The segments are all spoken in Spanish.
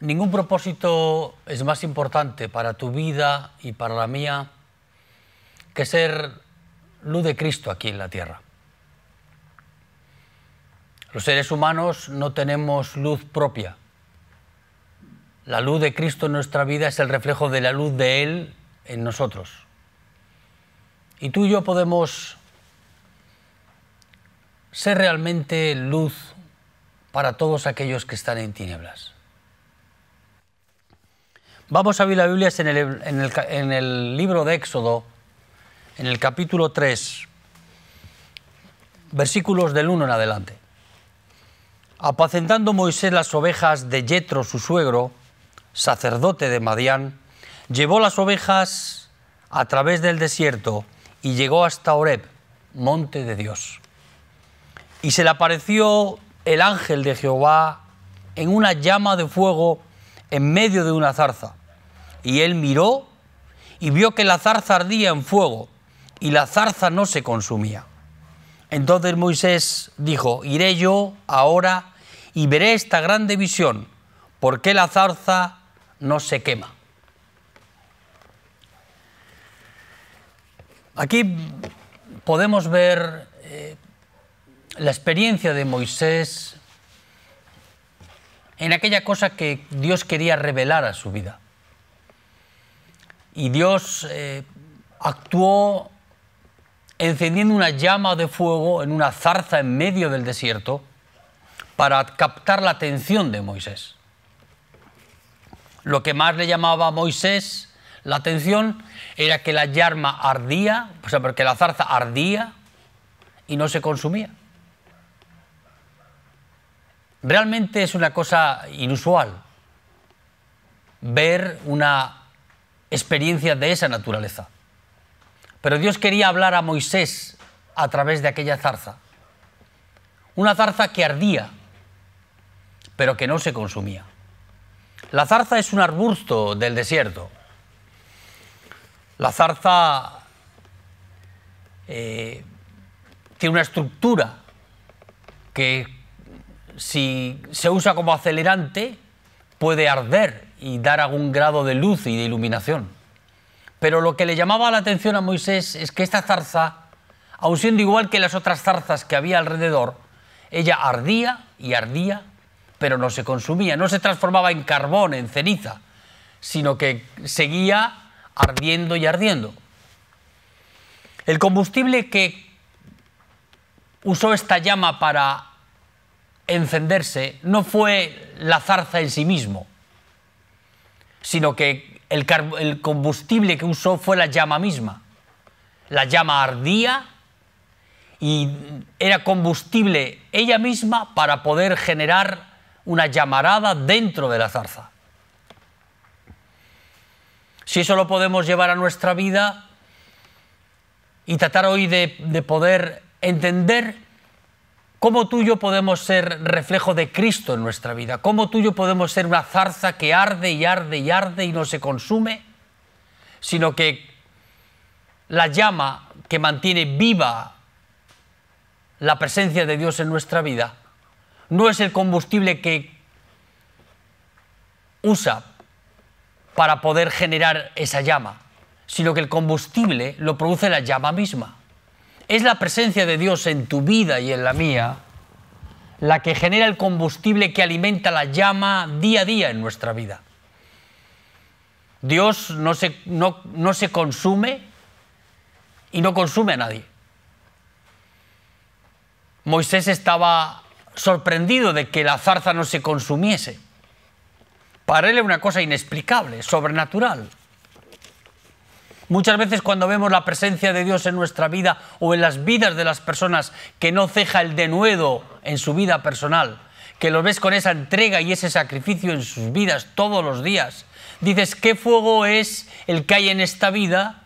Ningún propósito es más importante para tu vida y para la mía que ser luz de Cristo aquí en la tierra. Los seres humanos no tenemos luz propia. La luz de Cristo en nuestra vida es el reflejo de la luz de Él en nosotros. Y tú y yo podemos ser realmente luz para todos aquellos que están en tinieblas. Vamos a ver la Biblia en el, libro de Éxodo, en el capítulo 3, versículos del 1 en adelante. Apacentando Moisés las ovejas de Yetro, su suegro, sacerdote de Madián, llevó las ovejas a través del desierto y llegó hasta Horeb, monte de Dios. Y se le apareció el ángel de Jehová en una llama de fuego en medio de una zarza. Y él miró y vio que la zarza ardía en fuego y la zarza no se consumía. Entonces Moisés dijo, iré yo ahora y veré esta grande visión, porque la zarza no se quema. Aquí podemos ver eh, la experiencia de Moisés en aquella cosa que Dios quería revelar a su vida y Dios eh, actuó encendiendo una llama de fuego en una zarza en medio del desierto para captar la atención de Moisés. Lo que más le llamaba a Moisés la atención era que la llama ardía, o sea, porque la zarza ardía y no se consumía. Realmente es una cosa inusual ver una experiencias de esa naturaleza. Pero Dios quería hablar a Moisés a través de aquella zarza. Una zarza que ardía, pero que no se consumía. La zarza es un arbusto del desierto. La zarza eh, tiene una estructura que si se usa como acelerante puede arder y dar algún grado de luz y de iluminación. Pero lo que le llamaba la atención a Moisés es que esta zarza, aun siendo igual que las otras zarzas que había alrededor, ella ardía y ardía, pero no se consumía, no se transformaba en carbón, en ceniza, sino que seguía ardiendo y ardiendo. El combustible que usó esta llama para encenderse no fue la zarza en sí mismo, sino que el, combustible que usó fue la llama misma. La llama ardía y era combustible ella misma para poder generar una llamarada dentro de la zarza. Si eso lo podemos llevar a nuestra vida y tratar hoy de, de poder entender ¿Cómo tú y yo podemos ser reflejo de Cristo en nuestra vida? ¿Cómo tú y yo podemos ser una zarza que arde y arde y arde y no se consume? Sino que la llama que mantiene viva la presencia de Dios en nuestra vida no es el combustible que usa para poder generar esa llama, sino que el combustible lo produce la llama misma es la presencia de Dios en tu vida y en la mía la que genera el combustible que alimenta la llama día a día en nuestra vida. Dios no se, no, se consume y no consume a nadie. Moisés estaba sorprendido de que la zarza no se consumiese. Para él era una cosa inexplicable, sobrenatural. Muchas veces cuando vemos la presencia de Dios en nuestra vida o en las vidas de las personas que no ceja el denuedo en su vida personal, que lo ves con esa entrega y ese sacrificio en sus vidas todos los días, dices, ¿qué fuego es el que hay en esta vida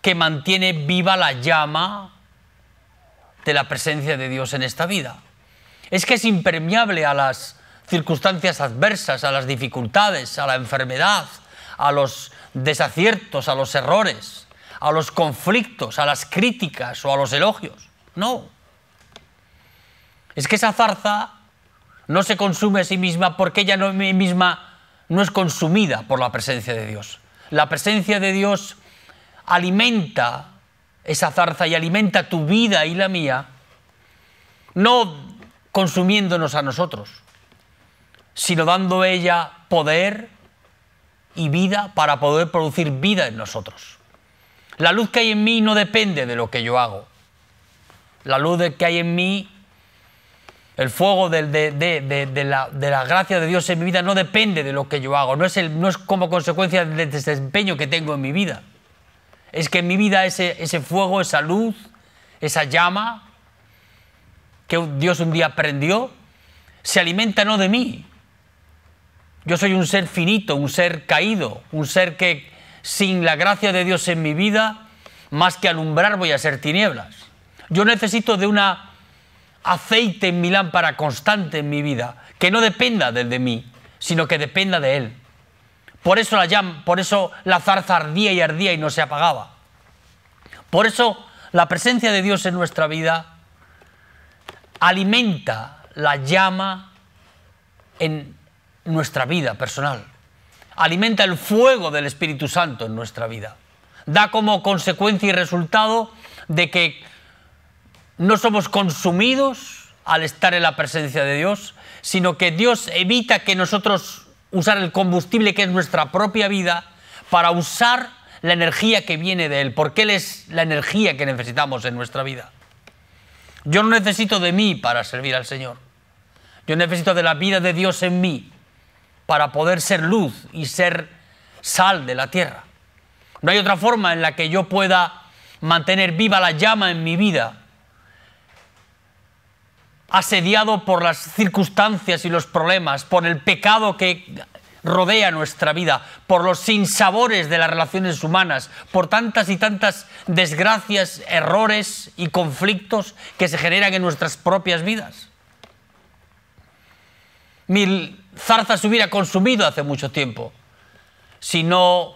que mantiene viva la llama de la presencia de Dios en esta vida? Es que es impermeable a las circunstancias adversas, a las dificultades, a la enfermedad, a los desaciertos, a los errores, a los conflictos, a las críticas o a los elogios. No. Es que esa zarza no se consume a sí misma porque ella no, misma no es consumida por la presencia de Dios. La presencia de Dios alimenta esa zarza y alimenta tu vida y la mía, no consumiéndonos a nosotros, sino dando ella poder, y vida para poder producir vida en nosotros. La luz que hay en mí no depende de lo que yo hago. La luz que hay en mí, el fuego de, de, la, gracia de Dios en mi vida no depende de lo que yo hago, no es, el, no es como consecuencia del desempeño que tengo en mi vida. Es que en mi vida ese, ese fuego, esa luz, esa llama que Dios un día prendió, se alimenta no de mí, yo soy un ser finito, un ser caído, un ser que sin la gracia de Dios en mi vida, más que alumbrar voy a ser tinieblas. Yo necesito de una aceite en mi lámpara constante en mi vida, que no dependa del de mí, sino que dependa de Él. Por eso la llama, por eso la zarza ardía y ardía y no se apagaba. Por eso la presencia de Dios en nuestra vida alimenta la llama en nuestra vida personal. Alimenta el fuego del Espíritu Santo en nuestra vida. Da como consecuencia y resultado de que no somos consumidos al estar en la presencia de Dios, sino que Dios evita que nosotros usar el combustible que es nuestra propia vida para usar la energía que viene de Él, porque Él es la energía que necesitamos en nuestra vida. Yo no necesito de mí para servir al Señor. Yo necesito de la vida de Dios en mí para poder ser luz y ser sal de la tierra. No hay otra forma en la que yo pueda mantener viva la llama en mi vida, asediado por las circunstancias y los problemas, por el pecado que rodea nuestra vida, por los sinsabores de las relaciones humanas, por tantas y tantas desgracias, errores y conflictos que se generan en nuestras propias vidas. Mil zarza se hubiera consumido hace mucho tiempo si no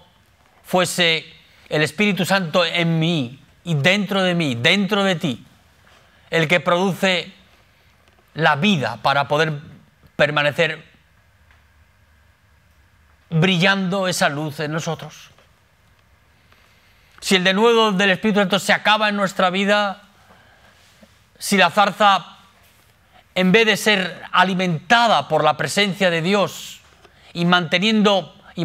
fuese el Espíritu Santo en mí y dentro de mí, dentro de ti, el que produce la vida para poder permanecer brillando esa luz en nosotros. Si el denuedo del Espíritu Santo se acaba en nuestra vida, si la zarza en vez de ser alimentada por la presencia de Dios y manteniendo y,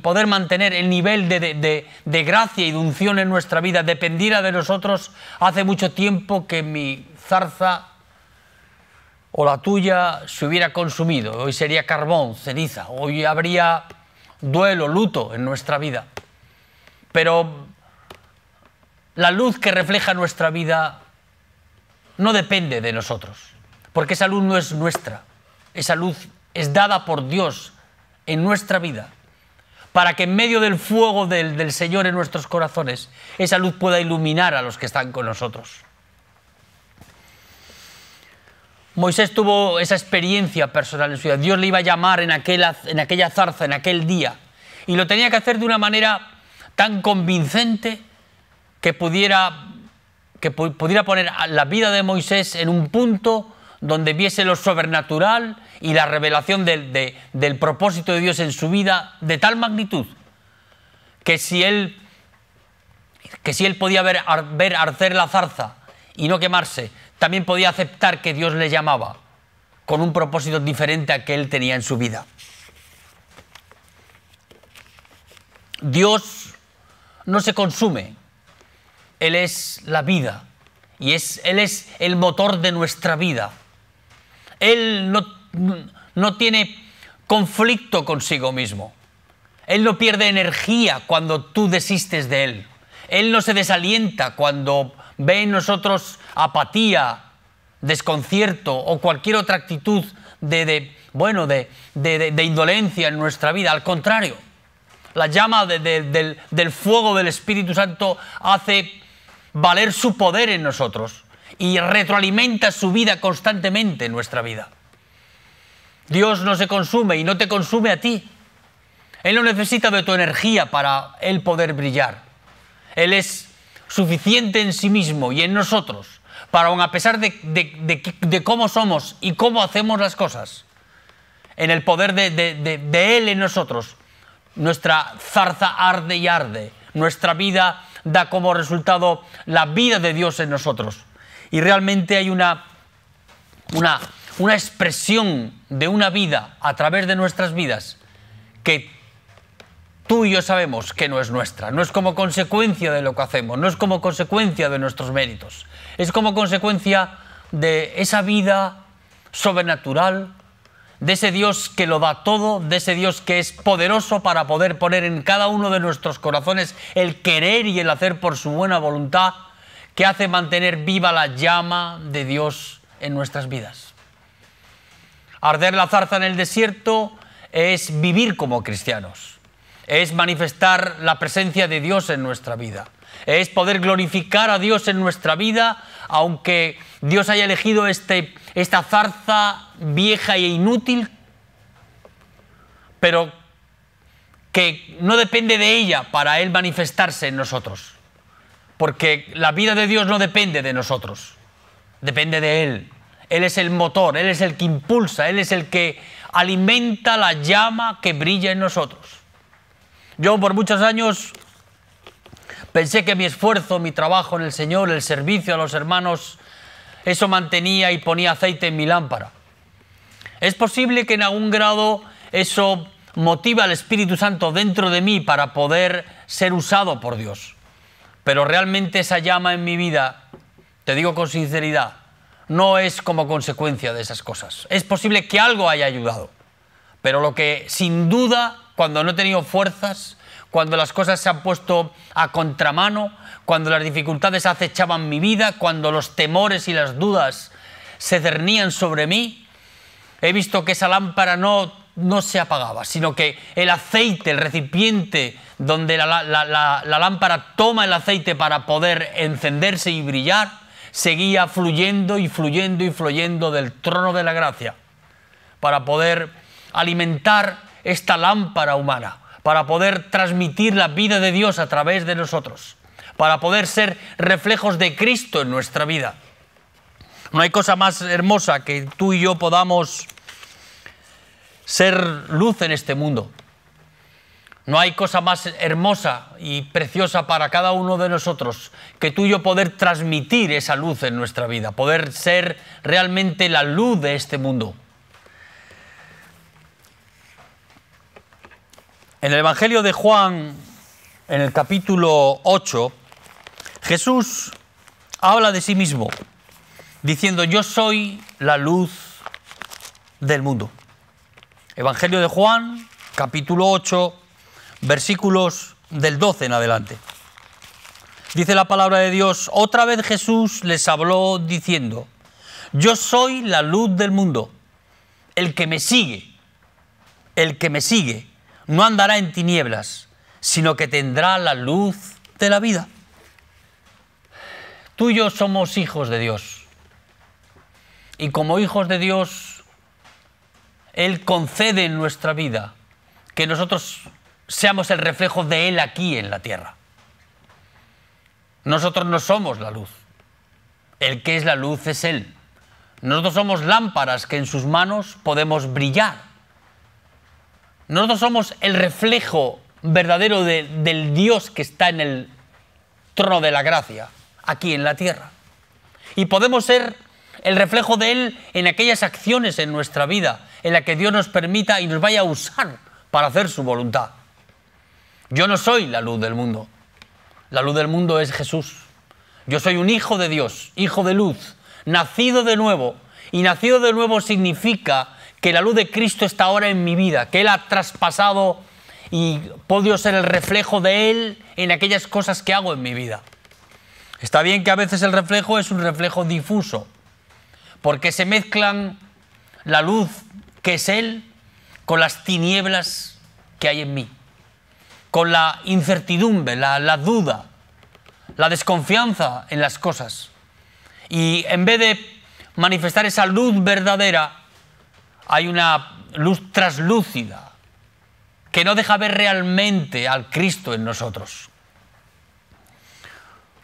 poder mantener el nivel de, de, gracia y de unción en nuestra vida dependiera de nosotros, hace mucho tiempo que mi zarza o la tuya se hubiera consumido. Hoy sería carbón, ceniza. Hoy habría duelo, luto en nuestra vida. Pero la luz que refleja nuestra vida no depende de nosotros porque esa luz no es nuestra, esa luz es dada por Dios en nuestra vida, para que en medio del fuego del, Señor en nuestros corazones, esa luz pueda iluminar a los que están con nosotros. Moisés tuvo esa experiencia personal en su vida. Dios le iba a llamar en, en aquella zarza, en aquel día. Y lo tenía que hacer de una manera tan convincente que pudiera, que pudiera poner la vida de Moisés en un punto donde viese lo sobrenatural y la revelación del, propósito de Dios en su vida de tal magnitud que si él, que si él podía ver, ver la zarza y no quemarse, también podía aceptar que Dios le llamaba con un propósito diferente a que él tenía en su vida. Dios no se consume, Él es la vida y es, Él es el motor de nuestra vida. Él no, no tiene conflicto consigo mismo. Él no pierde energía cuando tú desistes de Él. Él no se desalienta cuando ve en nosotros apatía, desconcierto o cualquier otra actitud de, bueno, de, indolencia en nuestra vida. Al contrario, la llama del fuego del Espíritu Santo hace valer su poder en nosotros y retroalimenta su vida constantemente en nuestra vida. Dios no se consume y no te consume a ti. Él no necesita de tu energía para Él poder brillar. Él es suficiente en sí mismo y en nosotros para, aun a pesar de, de cómo somos y cómo hacemos las cosas, en el poder de Él en nosotros, nuestra zarza arde y arde, nuestra vida da como resultado la vida de Dios en nosotros y realmente hay una, una, una expresión de una vida a través de nuestras vidas que tú y yo sabemos que no es nuestra, no es como consecuencia de lo que hacemos, no es como consecuencia de nuestros méritos, es como consecuencia de esa vida sobrenatural, de ese Dios que lo da todo, de ese Dios que es poderoso para poder poner en cada uno de nuestros corazones el querer y el hacer por su buena voluntad que hace mantener viva la llama de Dios en nuestras vidas. Arder la zarza en el desierto es vivir como cristianos, es manifestar la presencia de Dios en nuestra vida, es poder glorificar a Dios en nuestra vida, aunque Dios haya elegido este, esta zarza vieja e inútil, pero que no depende de ella para Él manifestarse en nosotros porque la vida de Dios no depende de nosotros, depende de Él. Él es el motor, Él es el que impulsa, Él es el que alimenta la llama que brilla en nosotros. Yo por muchos años pensé que mi esfuerzo, mi trabajo en el Señor, el servicio a los hermanos, eso mantenía y ponía aceite en mi lámpara. Es posible que en algún grado eso motiva al Espíritu Santo dentro de mí para poder ser usado por Dios pero realmente esa llama en mi vida, te digo con sinceridad, no es como consecuencia de esas cosas. Es posible que algo haya ayudado, pero lo que sin duda, cuando no he tenido fuerzas, cuando las cosas se han puesto a contramano, cuando las dificultades acechaban mi vida, cuando los temores y las dudas se cernían sobre mí, he visto que esa lámpara no no se apagaba, sino que el aceite, el recipiente donde la, lámpara toma el aceite para poder encenderse y brillar, seguía fluyendo y fluyendo y fluyendo del trono de la gracia para poder alimentar esta lámpara humana, para poder transmitir la vida de Dios a través de nosotros, para poder ser reflejos de Cristo en nuestra vida. No hay cosa más hermosa que tú y yo podamos ser luz en este mundo. No hay cosa más hermosa y preciosa para cada uno de nosotros que tuyo poder transmitir esa luz en nuestra vida, poder ser realmente la luz de este mundo. En el Evangelio de Juan, en el capítulo 8, Jesús habla de sí mismo, diciendo, yo soy la luz del mundo. Evangelio de Juan, capítulo 8, versículos del 12 en adelante. Dice la palabra de Dios, otra vez Jesús les habló diciendo, yo soy la luz del mundo, el que me sigue, el que me sigue, no andará en tinieblas, sino que tendrá la luz de la vida. Tú y yo somos hijos de Dios. Y como hijos de Dios él concede en nuestra vida que nosotros seamos el reflejo de Él aquí en la tierra. Nosotros no somos la luz. El que es la luz es Él. Nosotros somos lámparas que en sus manos podemos brillar. Nosotros somos el reflejo verdadero del Dios que está en el trono de la gracia, aquí en la tierra. Y podemos ser el reflejo de Él en aquellas acciones en nuestra vida en la que Dios nos permita y nos vaya a usar para hacer su voluntad. Yo no soy la luz del mundo. La luz del mundo es Jesús. Yo soy un hijo de Dios, hijo de luz, nacido de nuevo. Y nacido de nuevo significa que la luz de Cristo está ahora en mi vida, que Él ha traspasado y podio ser el reflejo de Él en aquellas cosas que hago en mi vida. Está bien que a veces el reflejo es un reflejo difuso, porque se mezclan la luz que es Él, con las tinieblas que hay en mí, con la incertidumbre, la, duda, la desconfianza en las cosas. Y en vez de manifestar esa luz verdadera, hay una luz traslúcida que no deja ver realmente al Cristo en nosotros.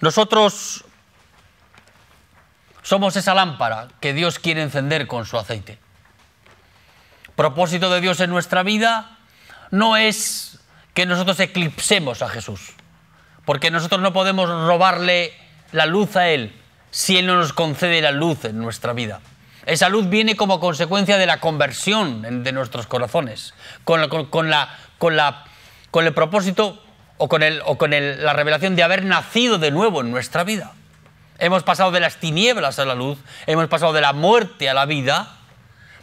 Nosotros somos esa lámpara que Dios quiere encender con su aceite propósito de Dios en nuestra vida no es que nosotros eclipsemos a Jesús, porque nosotros no podemos robarle la luz a Él si Él no nos concede la luz en nuestra vida. Esa luz viene como consecuencia de la conversión de nuestros corazones, con, la, con, la, con, el propósito o con, o con la revelación de haber nacido de nuevo en nuestra vida. Hemos pasado de las tinieblas a la luz, hemos pasado de la muerte a la vida,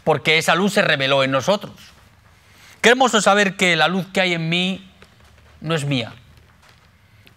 porque esa luz se reveló en nosotros. Qué hermoso saber que la luz que hay en mí no es mía,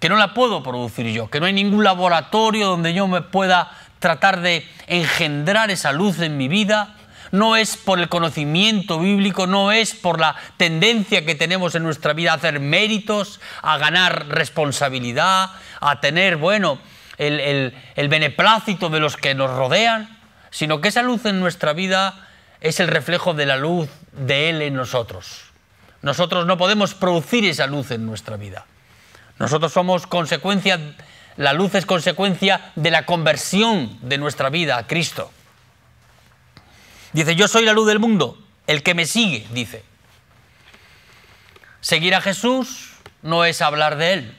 que no la puedo producir yo, que no hay ningún laboratorio donde yo me pueda tratar de engendrar esa luz en mi vida, no es por el conocimiento bíblico, no es por la tendencia que tenemos en nuestra vida a hacer méritos, a ganar responsabilidad, a tener, bueno, el, el, el beneplácito de los que nos rodean, sino que esa luz en nuestra vida es el reflejo de la luz de Él en nosotros. Nosotros no podemos producir esa luz en nuestra vida. Nosotros somos consecuencia, la luz es consecuencia de la conversión de nuestra vida a Cristo. Dice, yo soy la luz del mundo, el que me sigue, dice. Seguir a Jesús no es hablar de Él.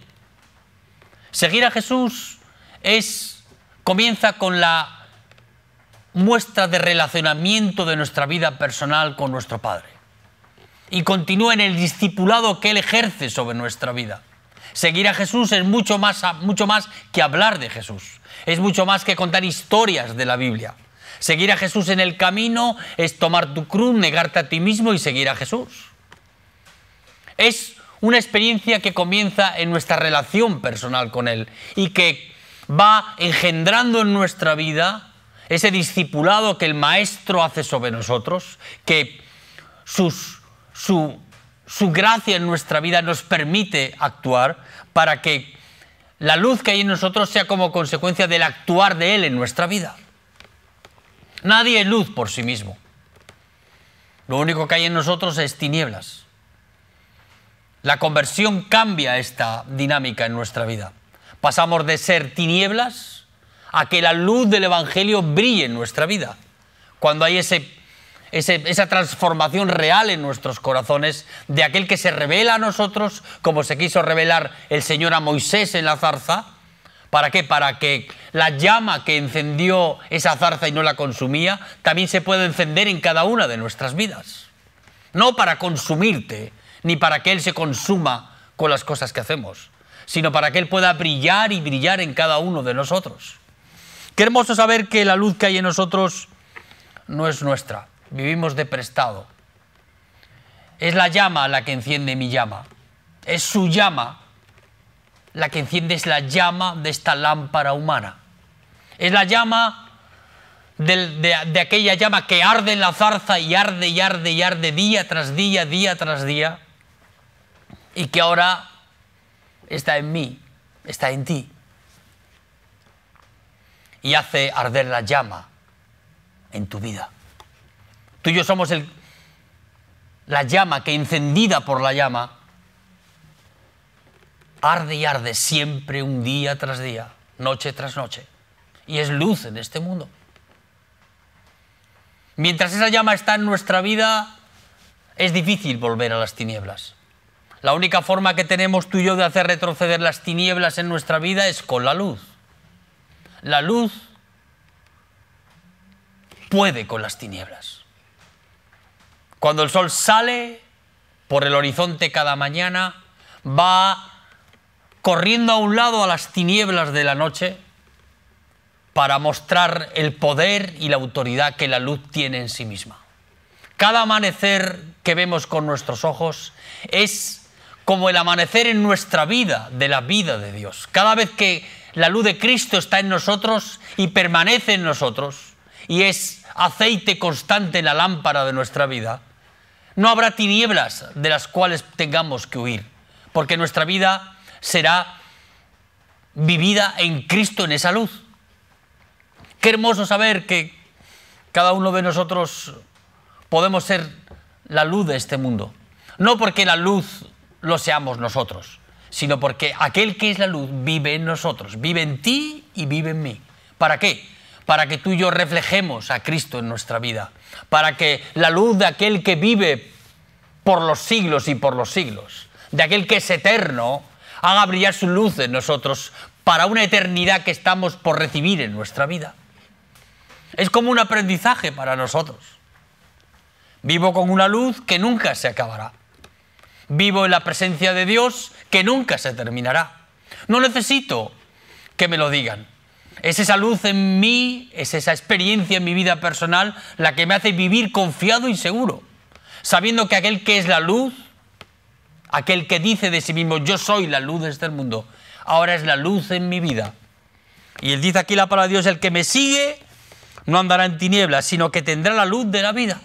Seguir a Jesús es, comienza con la muestra de relacionamiento de nuestra vida personal con nuestro Padre. Y continúa en el discipulado que Él ejerce sobre nuestra vida. Seguir a Jesús es mucho más, mucho más que hablar de Jesús, es mucho más que contar historias de la Biblia. Seguir a Jesús en el camino es tomar tu cruz, negarte a ti mismo y seguir a Jesús. Es una experiencia que comienza en nuestra relación personal con Él y que va engendrando en nuestra vida ese discipulado que el Maestro hace sobre nosotros, que su, su gracia en nuestra vida nos permite actuar para que la luz que hay en nosotros sea como consecuencia del actuar de Él en nuestra vida. Nadie es luz por sí mismo. Lo único que hay en nosotros es tinieblas. La conversión cambia esta dinámica en nuestra vida. Pasamos de ser tinieblas a que la luz del Evangelio brille en nuestra vida. Cuando hay ese, esa transformación real en nuestros corazones de aquel que se revela a nosotros, como se quiso revelar el Señor a Moisés en la zarza. ¿Para qué? Para que la llama que encendió esa zarza y no la consumía, también se pueda encender en cada una de nuestras vidas. No para consumirte, ni para que Él se consuma con las cosas que hacemos, sino para que Él pueda brillar y brillar en cada uno de nosotros. Qué hermoso saber que la luz que hay en nosotros no es nuestra, vivimos de prestado. Es la llama la que enciende mi llama, es su llama la que enciende, es la llama de esta lámpara humana. Es la llama de, de aquella llama que arde en la zarza y arde y arde y arde día tras día, día tras día, y que ahora está en mí, está en ti y hace arder la llama en tu vida. Tú y yo somos la llama que encendida por la llama arde y arde siempre un día tras día, noche tras noche. Y es luz en este mundo. Mientras esa llama está en nuestra vida, es difícil volver a las tinieblas. La única forma que tenemos tú y yo de hacer retroceder las tinieblas en nuestra vida es con la luz la luz puede con las tinieblas. Cuando el sol sale por el horizonte cada mañana, va corriendo a un lado a las tinieblas de la noche para mostrar el poder y la autoridad que la luz tiene en sí misma. Cada amanecer que vemos con nuestros ojos es como el amanecer en nuestra vida, de la vida de Dios. Cada vez que la luz de Cristo está en nosotros y permanece en nosotros y es aceite constante en la lámpara de nuestra vida, no habrá tinieblas de las cuales tengamos que huir, porque nuestra vida será vivida en Cristo en esa luz. Qué hermoso saber que cada uno de nosotros podemos ser la luz de este mundo. No porque la luz lo seamos nosotros, sino porque aquel que es la luz vive en nosotros, vive en ti y vive en mí. ¿Para qué? Para que tú y yo reflejemos a Cristo en nuestra vida, para que la luz de aquel que vive por los siglos y por los siglos, de aquel que es eterno, haga brillar su luz en nosotros para una eternidad que estamos por recibir en nuestra vida. Es como un aprendizaje para nosotros. Vivo con una luz que nunca se acabará. Vivo en la presencia de Dios que nunca se terminará. No necesito que me lo digan. Es esa luz en mí, es esa experiencia en mi vida personal la que me hace vivir confiado y seguro, sabiendo que aquel que es la luz, aquel que dice de sí mismo, yo soy la luz de este mundo, ahora es la luz en mi vida. Y él dice aquí la palabra de Dios, el que me sigue no andará en tinieblas, sino que tendrá la luz de la vida.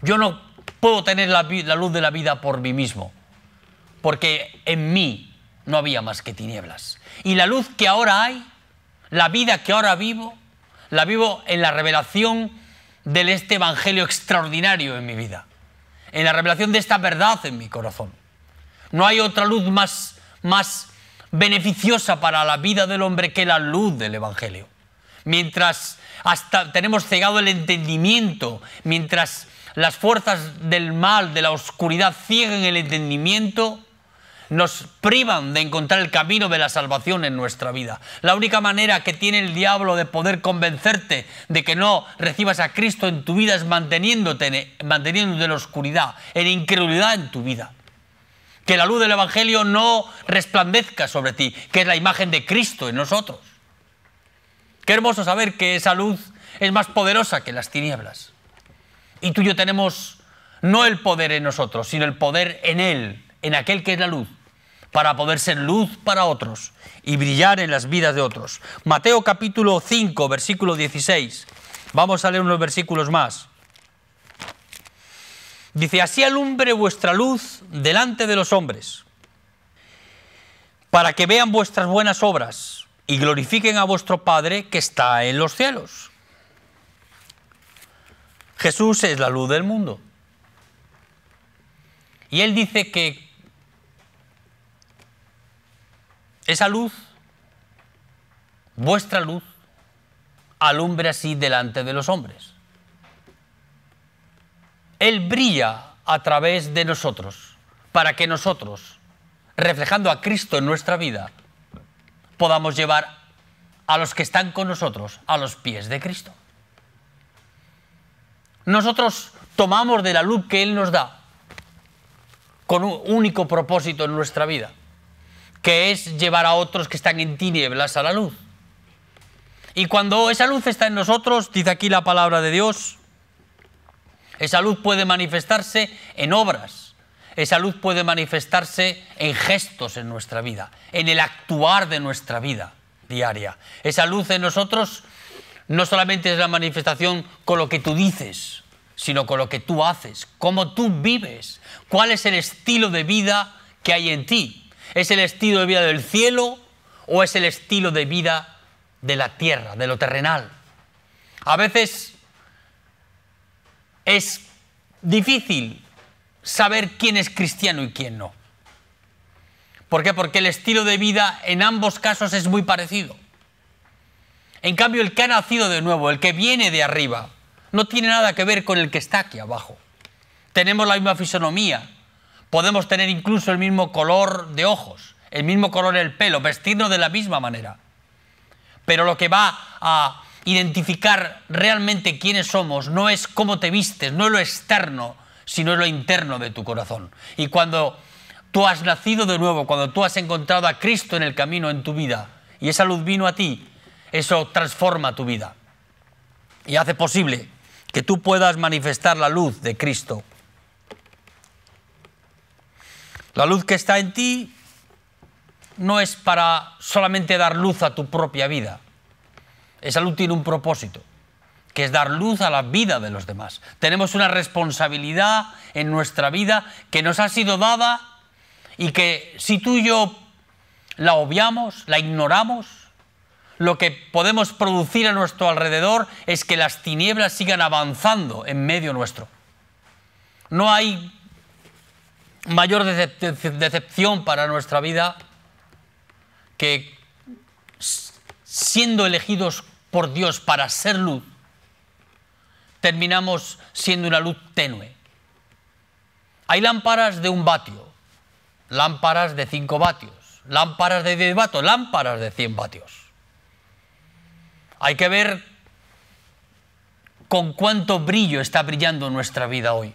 Yo no puedo tener la, la luz de la vida por mí mismo porque en mí no había más que tinieblas. Y la luz que ahora hay, la vida que ahora vivo, la vivo en la revelación de este Evangelio extraordinario en mi vida, en la revelación de esta verdad en mi corazón. No hay otra luz más, más beneficiosa para la vida del hombre que la luz del Evangelio. Mientras hasta tenemos cegado el entendimiento, mientras las fuerzas del mal, de la oscuridad ciegan el entendimiento, nos privan de encontrar el camino de la salvación en nuestra vida. La única manera que tiene el diablo de poder convencerte de que no recibas a Cristo en tu vida es e, manteniéndote, en la oscuridad, en incredulidad en tu vida. Que la luz del Evangelio no resplandezca sobre ti, que es la imagen de Cristo en nosotros. Qué hermoso saber que esa luz es más poderosa que las tinieblas. Y tú y yo tenemos no el poder en nosotros, sino el poder en Él, en aquel que es la luz, para poder ser luz para otros y brillar en las vidas de otros. Mateo capítulo 5, versículo 16. Vamos a leer unos versículos más. Dice, así alumbre vuestra luz delante de los hombres, para que vean vuestras buenas obras y glorifiquen a vuestro Padre que está en los cielos. Jesús es la luz del mundo. Y él dice que Esa luz, vuestra luz, alumbre así delante de los hombres. Él brilla a través de nosotros, para que nosotros, reflejando a Cristo en nuestra vida, podamos llevar a los que están con nosotros a los pies de Cristo. Nosotros tomamos de la luz que Él nos da con un único propósito en nuestra vida, que es llevar a otros que están en tinieblas a la luz. Y cuando esa luz está en nosotros, dice aquí la palabra de Dios, esa luz puede manifestarse en obras, esa luz puede manifestarse en gestos en nuestra vida, en el actuar de nuestra vida diaria. Esa luz en nosotros no solamente es la manifestación con lo que tú dices, sino con lo que tú haces, cómo tú vives, cuál es el estilo de vida que hay en ti. ¿Es el estilo de vida del cielo o es el estilo de vida de la tierra, de lo terrenal? A veces es difícil saber quién es cristiano y quién no. ¿Por qué? Porque el estilo de vida en ambos casos es muy parecido. En cambio, el que ha nacido de nuevo, el que viene de arriba, no tiene nada que ver con el que está aquí abajo. Tenemos la misma fisonomía, podemos tener incluso el mismo color de ojos, el mismo color del pelo, vestirnos de la misma manera. Pero lo que va a identificar realmente quiénes somos no es cómo te vistes, no es lo externo, sino es lo interno de tu corazón. Y cuando tú has nacido de nuevo, cuando tú has encontrado a Cristo en el camino, en tu vida, y esa luz vino a ti, eso transforma tu vida y hace posible que tú puedas manifestar la luz de Cristo la luz que está en ti no es para solamente dar luz a tu propia vida. Esa luz tiene un propósito, que es dar luz a la vida de los demás. Tenemos una responsabilidad en nuestra vida que nos ha sido dada y que si tú y yo la obviamos, la ignoramos, lo que podemos producir a nuestro alrededor es que las tinieblas sigan avanzando en medio nuestro. No hay mayor decepción para nuestra vida que siendo elegidos por Dios para ser luz, terminamos siendo una luz tenue. Hay lámparas de un vatio, lámparas de cinco vatios, lámparas de diez vatios, lámparas de 100 vatios. Hay que ver con cuánto brillo está brillando nuestra vida hoy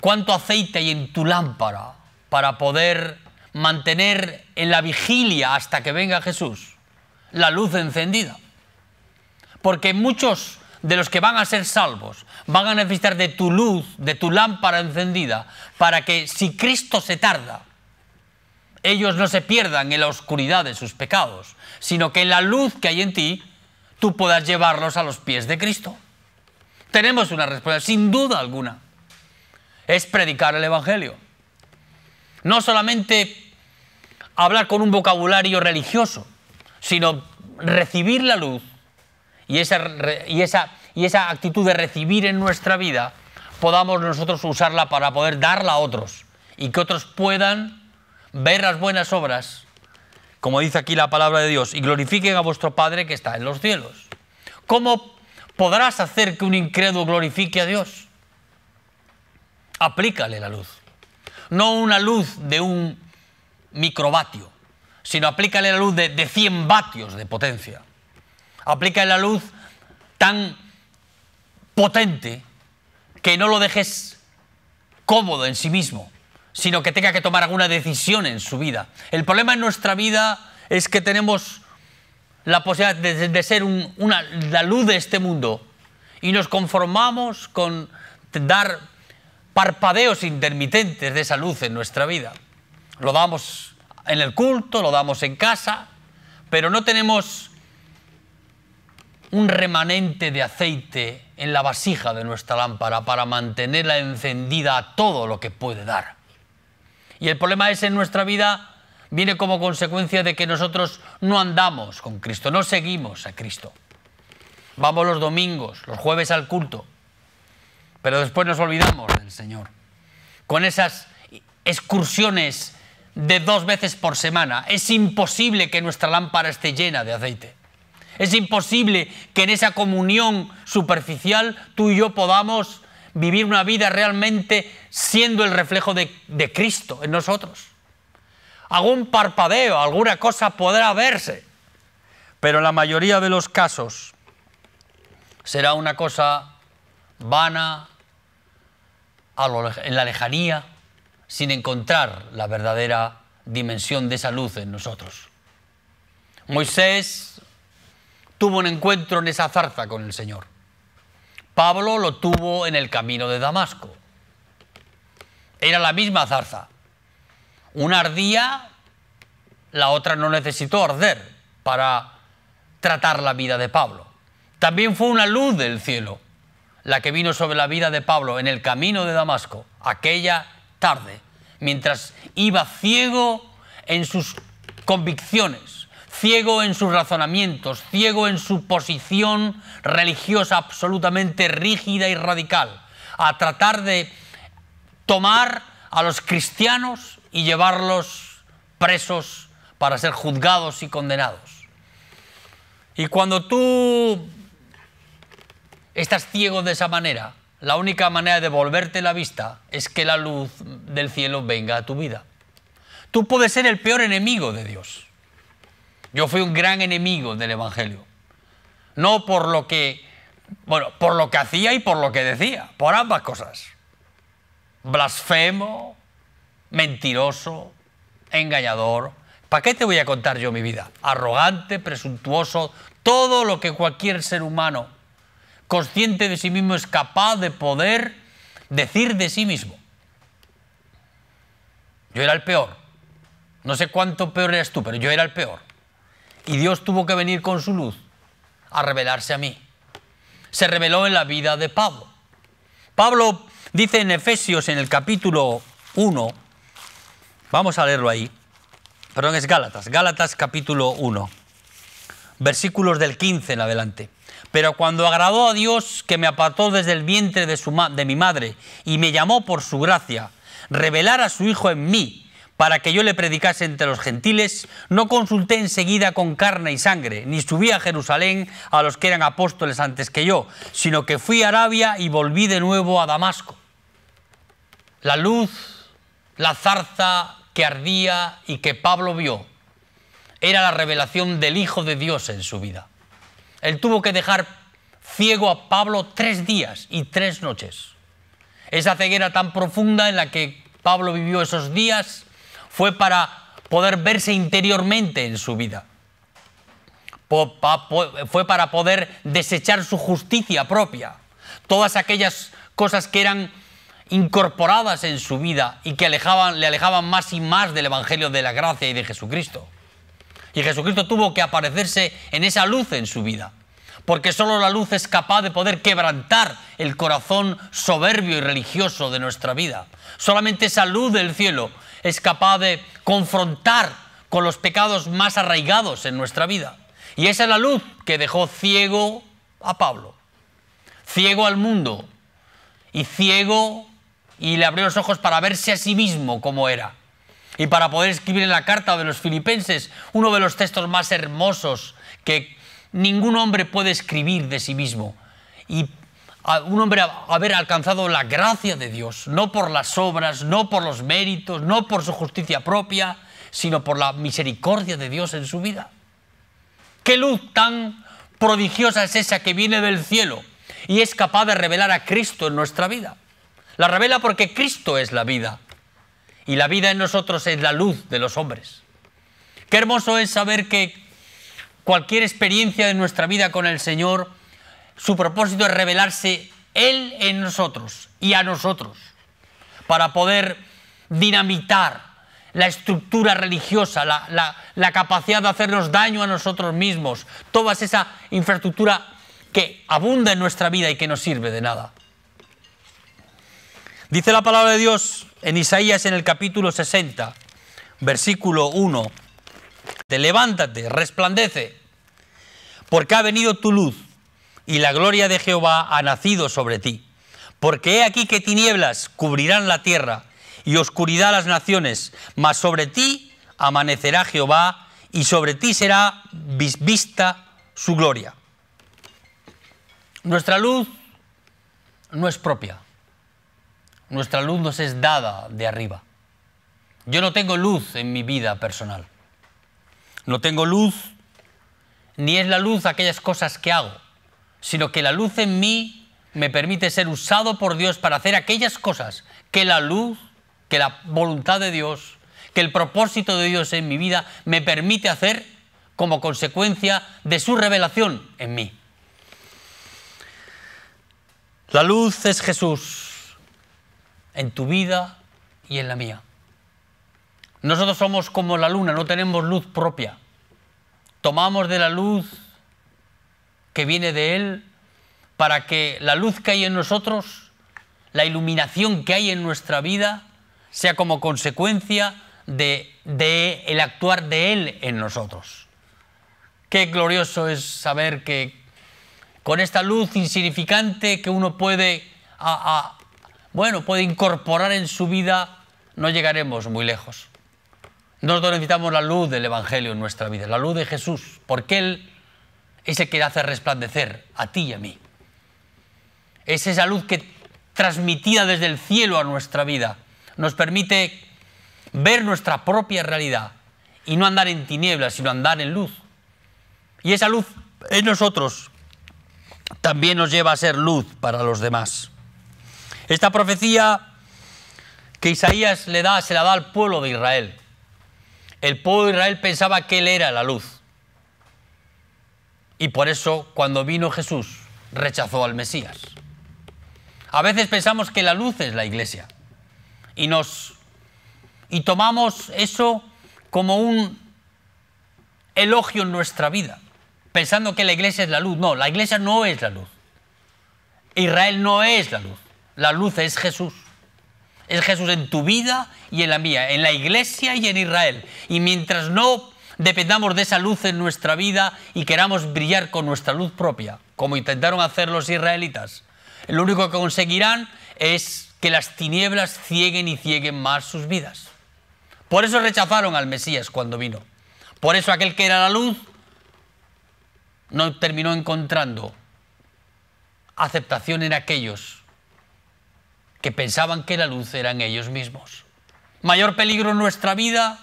cuánto aceite hay en tu lámpara para poder mantener en la vigilia hasta que venga Jesús la luz encendida. Porque muchos de los que van a ser salvos van a necesitar de tu luz, de tu lámpara encendida, para que si Cristo se tarda, ellos no se pierdan en la oscuridad de sus pecados, sino que en la luz que hay en ti, tú puedas llevarlos a los pies de Cristo. Tenemos una respuesta, sin duda alguna es predicar el Evangelio. No solamente hablar con un vocabulario religioso, sino recibir la luz y esa, y esa, y esa actitud de recibir en nuestra vida, podamos nosotros usarla para poder darla a otros y que otros puedan ver las buenas obras, como dice aquí la palabra de Dios, y glorifiquen a vuestro Padre que está en los cielos. ¿Cómo podrás hacer que un incrédulo glorifique a Dios? Aplícale la luz. No una luz de un microvatio, sino aplícale la luz de, 100 vatios de potencia. Aplícale la luz tan potente que no lo dejes cómodo en sí mismo, sino que tenga que tomar alguna decisión en su vida. El problema en nuestra vida es que tenemos la posibilidad de, ser una, la luz de este mundo y nos conformamos con dar parpadeos intermitentes de esa luz en nuestra vida. Lo damos en el culto, lo damos en casa, pero no tenemos un remanente de aceite en la vasija de nuestra lámpara para mantenerla encendida a todo lo que puede dar. Y el problema es en nuestra vida viene como consecuencia de que nosotros no andamos con Cristo, no seguimos a Cristo. Vamos los domingos, los jueves al culto, pero después nos olvidamos del Señor. Con esas excursiones de dos veces por semana, es imposible que nuestra lámpara esté llena de aceite. Es imposible que en esa comunión superficial tú y yo podamos vivir una vida realmente siendo el reflejo de, Cristo en nosotros. Algún parpadeo, alguna cosa podrá verse, pero en la mayoría de los casos será una cosa vana, en la lejanía, sin encontrar la verdadera dimensión de esa luz en nosotros. Moisés tuvo un encuentro en esa zarza con el Señor. Pablo lo tuvo en el camino de Damasco. Era la misma zarza. Una ardía, la otra no necesitó arder para tratar la vida de Pablo. También fue una luz del cielo la que vino sobre la vida de Pablo en el camino de Damasco, aquella tarde, mientras iba ciego en sus convicciones, ciego en sus razonamientos, ciego en su posición religiosa absolutamente rígida y radical, a tratar de tomar a los cristianos y llevarlos presos para ser juzgados y condenados. Y cuando tú estás ciego de esa manera, la única manera de volverte la vista es que la luz del cielo venga a tu vida. Tú puedes ser el peor enemigo de Dios. Yo fui un gran enemigo del Evangelio. No por lo que, bueno, por lo que hacía y por lo que decía, por ambas cosas. Blasfemo, mentiroso, engañador. ¿Para qué te voy a contar yo mi vida? Arrogante, presuntuoso, todo lo que cualquier ser humano consciente de sí mismo, es capaz de poder decir de sí mismo. Yo era el peor. No sé cuánto peor eras tú, pero yo era el peor. Y Dios tuvo que venir con su luz a revelarse a mí. Se reveló en la vida de Pablo. Pablo dice en Efesios, en el capítulo 1, vamos a leerlo ahí, perdón, es Gálatas, Gálatas capítulo 1, versículos del 15 en adelante. Pero cuando agradó a Dios que me apartó desde el vientre de, su de mi madre y me llamó por su gracia, revelar a su Hijo en mí, para que yo le predicase entre los gentiles, no consulté enseguida con carne y sangre, ni subí a Jerusalén a los que eran apóstoles antes que yo, sino que fui a Arabia y volví de nuevo a Damasco. La luz, la zarza que ardía y que Pablo vio, era la revelación del Hijo de Dios en su vida. Él tuvo que dejar ciego a Pablo tres días y tres noches. Esa ceguera tan profunda en la que Pablo vivió esos días fue para poder verse interiormente en su vida. Fue para poder desechar su justicia propia, todas aquellas cosas que eran incorporadas en su vida y que le alejaban más y más del Evangelio de la Gracia y de Jesucristo. Y Jesucristo tuvo que aparecerse en esa luz en su vida porque solo la luz es capaz de poder quebrantar el corazón soberbio y religioso de nuestra vida. Solamente esa luz del cielo es capaz de confrontar con los pecados más arraigados en nuestra vida. Y esa es la luz que dejó ciego a Pablo, ciego al mundo y ciego y le abrió los ojos para verse a sí mismo como era. Y para poder escribir en la carta de los filipenses uno de los textos más hermosos que Ningún hombre puede escribir de sí mismo. Y un hombre haber alcanzado la gracia de Dios, no por las obras, no por los méritos, no por su justicia propia, sino por la misericordia de Dios en su vida. Qué luz tan prodigiosa es esa que viene del cielo y es capaz de revelar a Cristo en nuestra vida. La revela porque Cristo es la vida y la vida en nosotros es la luz de los hombres. Qué hermoso es saber que cualquier experiencia de nuestra vida con el Señor, su propósito es revelarse Él en nosotros y a nosotros, para poder dinamitar la estructura religiosa, la, capacidad de hacernos daño a nosotros mismos, toda esa infraestructura que abunda en nuestra vida y que no sirve de nada. Dice la palabra de Dios en Isaías en el capítulo 60, versículo 1 levántate, resplandece, porque ha venido tu luz y la gloria de Jehová ha nacido sobre ti. Porque he aquí que tinieblas cubrirán la tierra y oscuridad las naciones, mas sobre ti amanecerá Jehová y sobre ti será vista su gloria. Nuestra luz no es propia, nuestra luz nos es dada de arriba. Yo no tengo luz en mi vida personal. No tengo luz, ni es la luz aquellas cosas que hago, sino que la luz en mí me permite ser usado por Dios para hacer aquellas cosas que la luz, que la voluntad de Dios, que el propósito de Dios en mi vida me permite hacer como consecuencia de su revelación en mí. La luz es Jesús en tu vida y en la mía. Nosotros somos como la luna, no tenemos luz propia. Tomamos de la luz que viene de Él para que la luz que hay en nosotros, la iluminación que hay en nuestra vida, sea como consecuencia de, el actuar de Él en nosotros. Qué glorioso es saber que con esta luz insignificante que uno puede, bueno, puede incorporar en su vida, no llegaremos muy lejos. Nosotros necesitamos la luz del Evangelio en nuestra vida, la luz de Jesús, porque Él es el que hace resplandecer a ti y a mí. Es esa luz que transmitida desde el cielo a nuestra vida nos permite ver nuestra propia realidad y no andar en tinieblas, sino andar en luz. Y esa luz en nosotros también nos lleva a ser luz para los demás. Esta profecía que Isaías le da, se la da al pueblo de Israel. El pueblo de Israel pensaba que Él era la luz. Y por eso cuando vino Jesús rechazó al Mesías. A veces pensamos que la luz es la iglesia y nos y tomamos eso como un elogio en nuestra vida, pensando que la iglesia es la luz. No, la iglesia no es la luz. Israel no es la luz. La luz es Jesús es Jesús en tu vida y en la mía, en la iglesia y en Israel. Y mientras no dependamos de esa luz en nuestra vida y queramos brillar con nuestra luz propia, como intentaron hacer los israelitas, lo único que conseguirán es que las tinieblas cieguen y cieguen más sus vidas. Por eso rechazaron al Mesías cuando vino. Por eso aquel que era la luz no terminó encontrando aceptación en aquellos que pensaban que la luz eran ellos mismos. Mayor peligro en nuestra vida,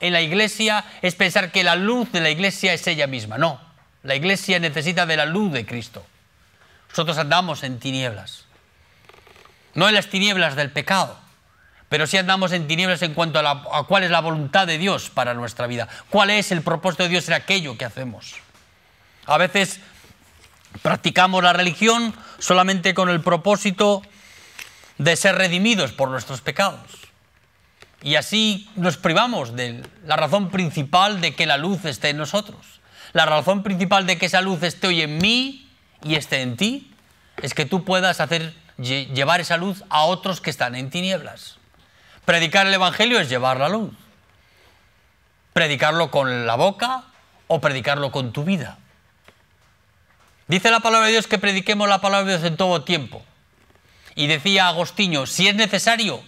en la iglesia, es pensar que la luz de la iglesia es ella misma. No, la iglesia necesita de la luz de Cristo. Nosotros andamos en tinieblas. No en las tinieblas del pecado, pero sí andamos en tinieblas en cuanto a, la, a, cuál es la voluntad de Dios para nuestra vida, cuál es el propósito de Dios en aquello que hacemos. A veces practicamos la religión solamente con el propósito de ser redimidos por nuestros pecados. Y así nos privamos de la razón principal de que la luz esté en nosotros. La razón principal de que esa luz esté hoy en mí y esté en ti es que tú puedas hacer llevar esa luz a otros que están en tinieblas. Predicar el Evangelio es llevar la luz. Predicarlo con la boca o predicarlo con tu vida. Dice la palabra de Dios que prediquemos la palabra de Dios en todo tiempo. Y decía Agostinho, si es necesario,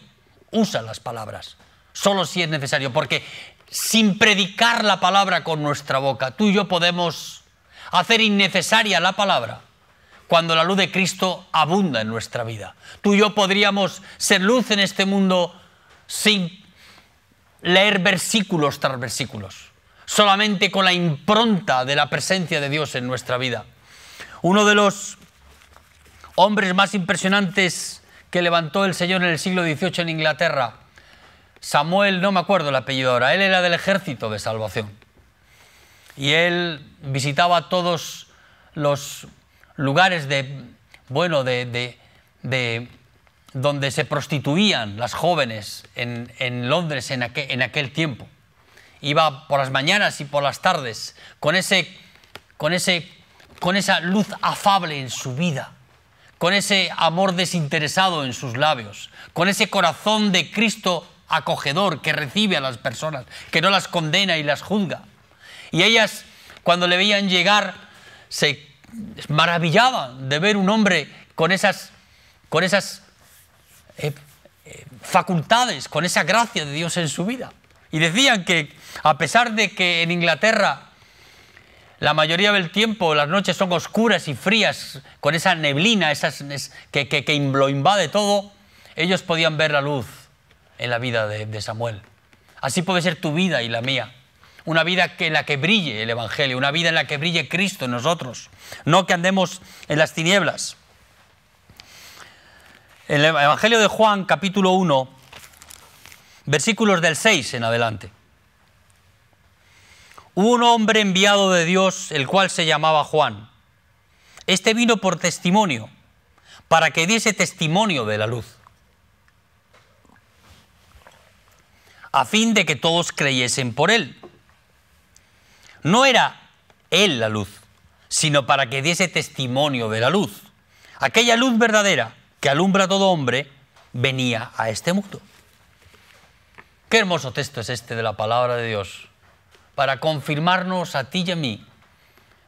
usa las palabras, solo si es necesario, porque sin predicar la palabra con nuestra boca, tú y yo podemos hacer innecesaria la palabra cuando la luz de Cristo abunda en nuestra vida. Tú y yo podríamos ser luz en este mundo sin leer versículos tras versículos, solamente con la impronta de la presencia de Dios en nuestra vida. Uno de los hombres más impresionantes que levantó el Señor en el siglo XVIII en Inglaterra. Samuel, no me acuerdo el apellido ahora, él era del ejército de salvación. Y él visitaba todos los lugares de, bueno, de, donde se prostituían las jóvenes en, Londres en aquel, en aquel tiempo. Iba por las mañanas y por las tardes con, ese, con, ese, con esa luz afable en su vida con ese amor desinteresado en sus labios, con ese corazón de Cristo acogedor que recibe a las personas, que no las condena y las juzga. Y ellas, cuando le veían llegar, se maravillaban de ver un hombre con esas, con esas eh, eh, facultades, con esa gracia de Dios en su vida. Y decían que, a pesar de que en Inglaterra la mayoría del tiempo las noches son oscuras y frías, con esa neblina esas, que, lo invade todo. Ellos podían ver la luz en la vida de, Samuel. Así puede ser tu vida y la mía. Una vida que, en la que brille el Evangelio, una vida en la que brille Cristo en nosotros, no que andemos en las tinieblas. el Evangelio de Juan, capítulo 1, versículos del 6 en adelante hubo un hombre enviado de Dios, el cual se llamaba Juan. Este vino por testimonio, para que diese testimonio de la luz, a fin de que todos creyesen por él. No era él la luz, sino para que diese testimonio de la luz. Aquella luz verdadera que alumbra a todo hombre venía a este mundo. Qué hermoso texto es este de la palabra de Dios para confirmarnos a ti y a mí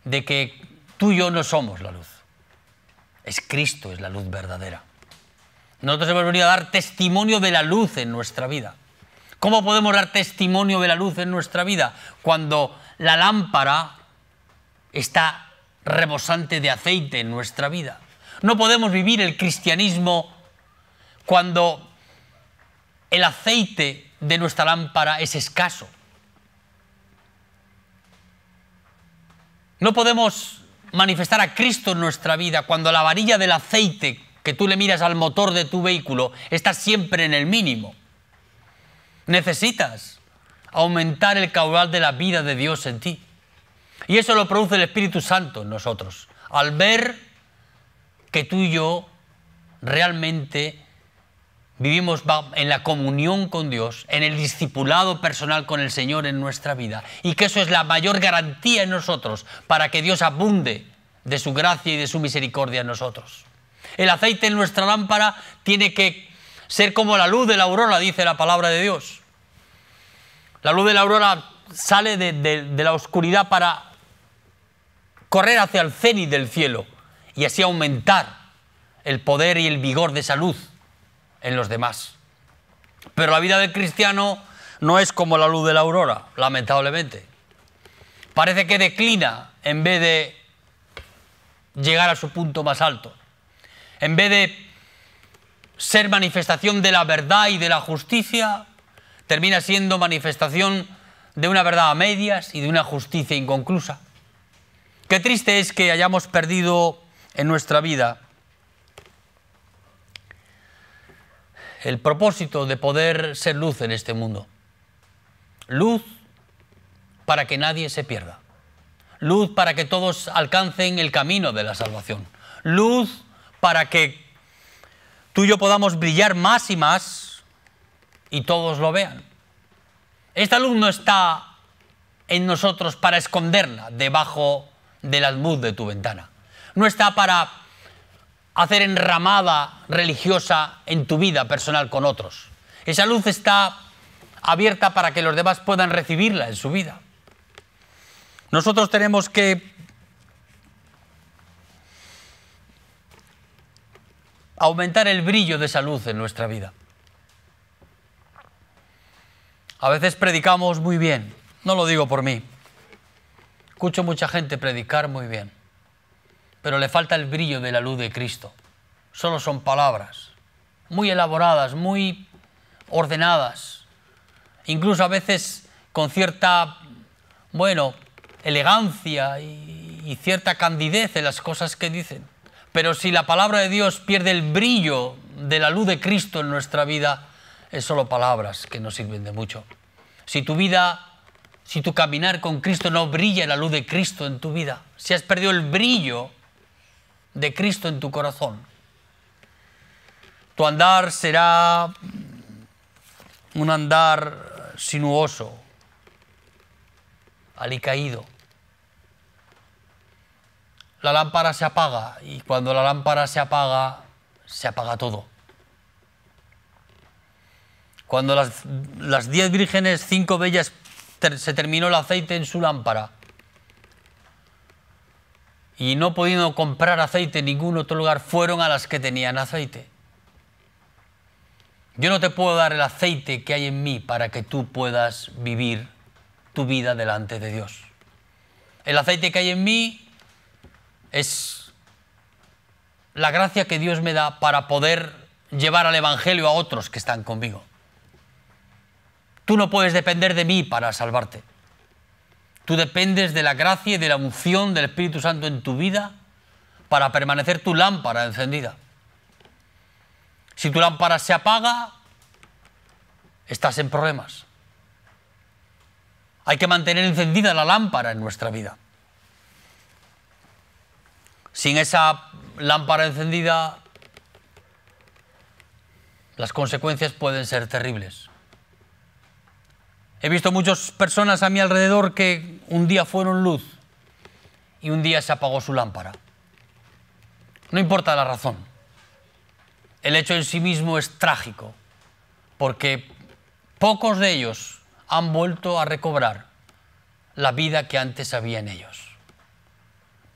de que tú y yo no somos la luz. Es Cristo, es la luz verdadera. Nosotros hemos venido a dar testimonio de la luz en nuestra vida. ¿Cómo podemos dar testimonio de la luz en nuestra vida? Cuando la lámpara está rebosante de aceite en nuestra vida. No podemos vivir el cristianismo cuando el aceite de nuestra lámpara es escaso. No podemos manifestar a Cristo en nuestra vida cuando la varilla del aceite que tú le miras al motor de tu vehículo está siempre en el mínimo. Necesitas aumentar el caudal de la vida de Dios en ti. Y eso lo produce el Espíritu Santo en nosotros, al ver que tú y yo realmente Vivimos en la comunión con Dios, en el discipulado personal con el Señor en nuestra vida y que eso es la mayor garantía en nosotros para que Dios abunde de su gracia y de su misericordia en nosotros. El aceite en nuestra lámpara tiene que ser como la luz de la aurora, dice la palabra de Dios. La luz de la aurora sale de, la oscuridad para correr hacia el cenit del cielo y así aumentar el poder y el vigor de esa luz en los demás. Pero la vida del cristiano no es como la luz de la aurora, lamentablemente. Parece que declina en vez de llegar a su punto más alto. En vez de ser manifestación de la verdad y de la justicia, termina siendo manifestación de una verdad a medias y de una justicia inconclusa. Qué triste es que hayamos perdido en nuestra vida el propósito de poder ser luz en este mundo. Luz para que nadie se pierda. Luz para que todos alcancen el camino de la salvación. Luz para que tú y yo podamos brillar más y más y todos lo vean. Esta luz no está en nosotros para esconderla debajo del almud de tu ventana. No está para hacer enramada religiosa en tu vida personal con otros. Esa luz está abierta para que los demás puedan recibirla en su vida. Nosotros tenemos que aumentar el brillo de esa luz en nuestra vida. A veces predicamos muy bien, no lo digo por mí. Escucho mucha gente predicar muy bien pero le falta el brillo de la luz de Cristo. Solo son palabras, muy elaboradas, muy ordenadas, incluso a veces con cierta, bueno, elegancia y, cierta candidez en las cosas que dicen. Pero si la palabra de Dios pierde el brillo de la luz de Cristo en nuestra vida, es solo palabras que no sirven de mucho. Si tu vida, si tu caminar con Cristo no brilla la luz de Cristo en tu vida, si has perdido el brillo de Cristo en tu corazón. Tu andar será un andar sinuoso, alicaído. La lámpara se apaga y cuando la lámpara se apaga, se apaga todo. Cuando las, diez vírgenes, cinco bellas, se terminó el aceite en su lámpara, y no pudiendo comprar aceite en ningún otro lugar, fueron a las que tenían aceite. Yo no te puedo dar el aceite que hay en mí para que tú puedas vivir tu vida delante de Dios. El aceite que hay en mí es la gracia que Dios me da para poder llevar al Evangelio a otros que están conmigo. Tú no puedes depender de mí para salvarte. ¿Tú dependes de la gracia y de la unción del Espíritu Santo en tu vida para permanecer tu lámpara encendida? Si tu lámpara se apaga, estás en problemas. Hay que mantener encendida la lámpara en nuestra vida. Sin esa lámpara encendida, las consecuencias pueden ser terribles. He visto muchas personas a mi alrededor que un día fueron luz y un día se apagó su lámpara. No importa la razón. El hecho en sí mismo es trágico, porque pocos de ellos han vuelto a recobrar la vida que antes había en ellos.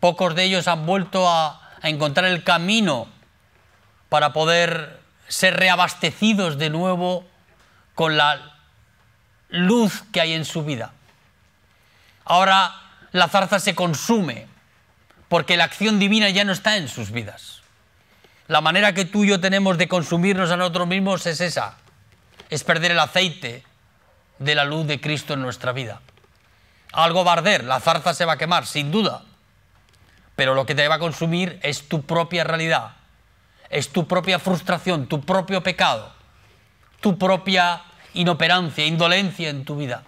Pocos de ellos han vuelto a, a encontrar el camino para poder ser reabastecidos de nuevo con la luz que hay en su vida. Ahora la zarza se consume porque la acción divina ya no está en sus vidas. La manera que tú y yo tenemos de consumirnos a nosotros mismos es esa, es perder el aceite de la luz de Cristo en nuestra vida. Algo va a arder, la zarza se va a quemar, sin duda, pero lo que te va a consumir es tu propia realidad, es tu propia frustración, tu propio pecado, tu propia inoperancia, indolencia en tu vida.